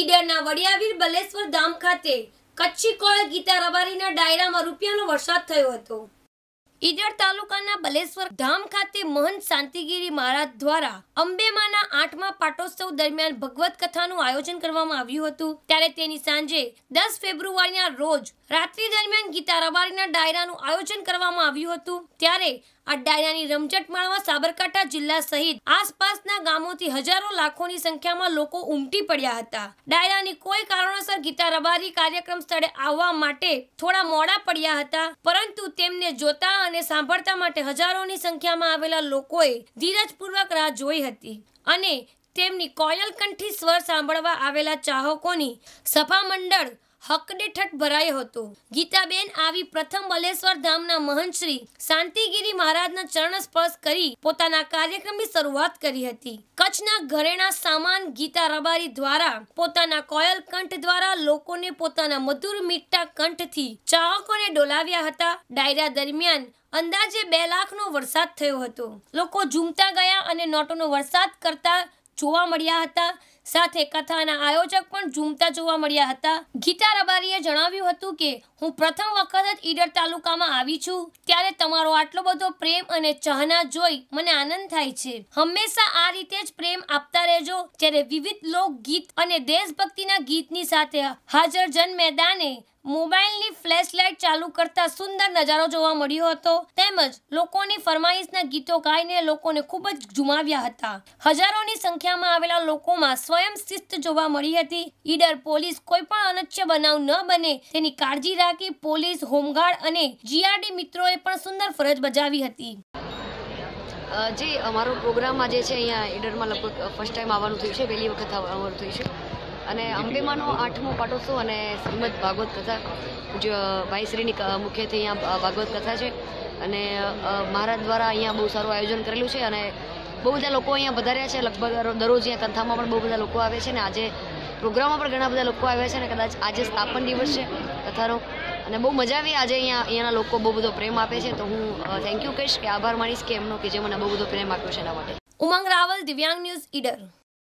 ઈડરના વડિયાવીર બલેશ્વર ધામ ખાતે કચ્છી કોળ ગીતા રબારીના ડાયરામાં રૂપિયાનો વરસાદ થયો હતો ઈડર તાલુકાના બલેશ્વર ધામ ખાતે મહંત શાંતિગીરી મહારાજ દ્વારા અંબેમાના આઠમા પાટોત્સવ દરમિયાન ભગવત કથાનું આયોજન કરવામાં આવ્યું હતું ત્યારે તેની સાંજે દસ ફેબ્રુઆરીના રોજ રાત્રિ દરમિયાન ગીતા રબારીના ડાયરાનું આયોજન કરવામાં આવ્યું હતું ત્યારે આ ડાયરાની રમઝટ માણવા સાબરકાંઠા જિલ્લા સહિત આસપાસના ગામોથી હજારો લાખોની સંખ્યામાં લોકો ઉમટી પડ્યા હતા ડાયરાની કોઈ કારણોસર ગીતા રબારી કાર્યક્રમ સ્થળે આવવા માટે થોડા મોડા પડ્યા હતા પરંતુ તેમને જોતા અને સાંભળતા માટે હજારોની સંખ્યામાં આવેલા લોકોએ ધીરજપૂર્વક રાહ જોઈ હતી અને તેમની કોયલકંઠી સ્વર સાંભળવા આવેલા ચાહકોની સભા મંડળ હકડેઠટ ભરાયો હતો ગીતાબેન આવી પ્રથમ બલેશ્વર ધામના મહંત શ્રી શાંતિગીરી મહારાજના ચરણ સ્પર્શ કરી પોતાના કાર્યક્રમની શરૂઆત કરી હતી કચ્છના ઘરેણા સામાન ગીતા રબારી દ્વારા પોતાના કોયલ કંઠ દ્વારા લોકોને પોતાના મધુર મીઠા કંઠથી ચાહકોને ડોલાવ્યા હતા ડાયરા દરમિયાન અંદાજે બે લાખનો વરસાદ થયો હતો લોકો ઝૂમતા ગયા અને નોટોનો વરસાદ કરતા જોવા મળ્યા હતા સાથે કથાના આયોજક પણ ઝૂમતા જોવા મળ્યા હતા ગીતા રબારીએ જણાવ્યું હતું કે હું પ્રથમ વખત જ ઈડર તાલુકામાં આવી છું ત્યારે તમારો આટલો બધો પ્રેમ અને ચહના જોઈ મને આનંદ થાય છે હંમેશા આ રીતે જ પ્રેમ આપતા રહેજો જ્યારે વિવિધ લોકગીત અને દેશભક્તિના ગીતની સાથે હાજર જન મેદાને મોબાઈલની ફ્લેશલાઇટ ચાલુ કરતા સુંદર નજારો જોવા મળ્યો હતો તેમજ લોકોની ફરમાઈશના ગીતો ગાઈને લોકોને ખૂબ જ ઝુમાવ્યા હતા હજારોની સંખ્યામાં આવેલા લોકોમાં સ્વયં શિસ્ત જોવા મળી હતી ઈડર પોલીસ કોઈ પણ અનચ્ય બનાવ ન બને તેની કાળજી રાખી પોલીસ હોમગાર્ડ અને જીઆરડી મિત્રોએ પણ સુંદર ફરજ બજાવી હતી જે અમારો પ્રોગ્રામ આજે છે અહીંયા ઈડરમાં લગભગ ફર્સ્ટ ટાઈમ આવવાનું થયું છે પહેલી વખત આવવાનું થયું છે અને અંબેમાનો આઠમો પાટોત્સવ અને શ્રીમદ ભાગવત કથા જે ભાઈશ્રીની મુખ્યત્વે અહીંયા ભાગવત કથા છે અને મહારાજ દ્વારા અહીંયા બહુ સારું આયોજન કરેલું છે અને બહુ બધા લોકો અહીંયા પધાર્યા છે લગભગ દરરોજ અહીંયા કંથામાં પણ બહુ બધા લોકો આવે છે અને આજે પ્રોગ્રામમાં પણ ઘણા બધા લોકો આવ્યા છે અને કદાચ આજે સ્થાપન દિવસ છે કથાનો અને બહુ મજા આવી આજે અહીંયા અહીંયાના લોકો બહુ બધો પ્રેમ આપે છે તો હું થેન્ક યુ કહીશ કે આભાર માનીશ કે એમનો કે જે મને બહુ બધો પ્રેમ આપ્યો છે એના માટે ઉમંગ રાવલ દિવ્યાંગ ન્યૂઝ ઈડર